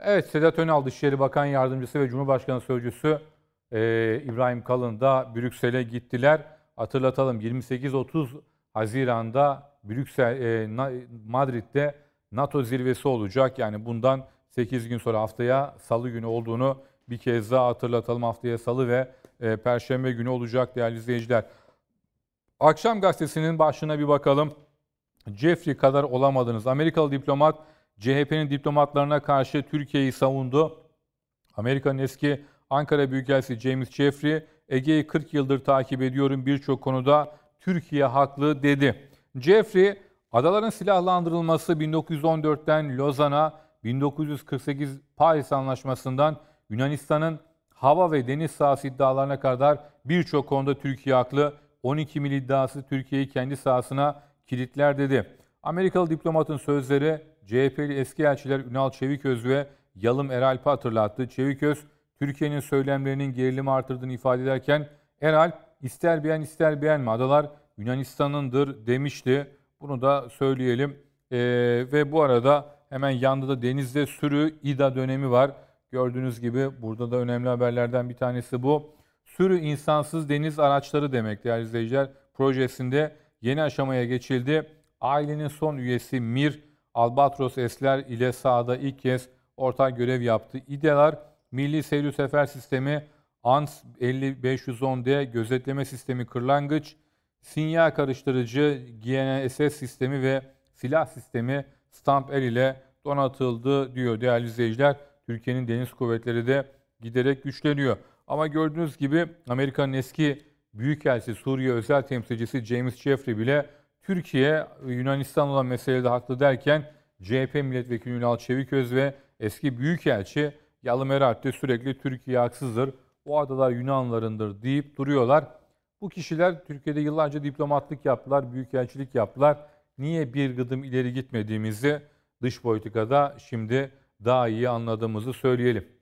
Evet Sedat Önal Dışişleri Bakan Yardımcısı ve Cumhurbaşkanı Sözcüsü e, İbrahim Kalın da Brüksel'e gittiler. Hatırlatalım 28-30 Haziran'da Brüksel e, Madrid'de NATO zirvesi olacak. Yani bundan 8 gün sonra haftaya salı günü olduğunu bir kez daha hatırlatalım. Haftaya salı ve e, perşembe günü olacak değerli izleyiciler. Akşam gazetesinin başına bir bakalım. Jeffrey kadar olamadınız. Amerikalı diplomat CHP'nin diplomatlarına karşı Türkiye'yi savundu. Amerika'nın eski Ankara Büyükelçisi James Jeffrey, Ege'yi 40 yıldır takip ediyorum birçok konuda Türkiye haklı dedi. Jeffrey, adaların silahlandırılması 1914'ten Lozan'a, 1948 Paris Anlaşması'ndan Yunanistan'ın hava ve deniz sahası iddialarına kadar birçok konuda Türkiye haklı. 12 mil iddiası Türkiye'yi kendi sahasına kilitler dedi. Amerikalı diplomatın sözleri CHP'li eski elçiler Ünal Çeviköz ve Yalım Eralp hatırlattı. Çeviköz, Türkiye'nin söylemlerinin gerilimi artırdığını ifade ederken Eralp, ister beğen ister beğenme adalar Yunanistan'ındır demişti. Bunu da söyleyelim. Ee, ve bu arada hemen yanında da denizde sürü İDA dönemi var. Gördüğünüz gibi burada da önemli haberlerden bir tanesi bu. Sürü insansız deniz araçları demek değerli izleyiciler. Projesinde yeni aşamaya geçildi ailenin son üyesi Mir Albatros Esler ile sahada ilk kez ortak görev yaptı. İdelar Milli Seyri Sefer Sistemi ANS 5510D gözetleme sistemi kırlangıç, sinyal karıştırıcı GNSS sistemi ve silah sistemi stamp el ile donatıldı diyor değerli izleyiciler. Türkiye'nin deniz kuvvetleri de giderek güçleniyor. Ama gördüğünüz gibi Amerika'nın eski büyükelçisi Suriye özel temsilcisi James Jeffrey bile Türkiye Yunanistan olan meselede haklı derken CHP milletvekili Ünal Çeviköz ve eski büyükelçi Yalım Erart de sürekli Türkiye haksızdır, o adalar Yunanlarındır deyip duruyorlar. Bu kişiler Türkiye'de yıllarca diplomatlık yaptılar, büyükelçilik yaptılar. Niye bir gıdım ileri gitmediğimizi dış politikada şimdi daha iyi anladığımızı söyleyelim.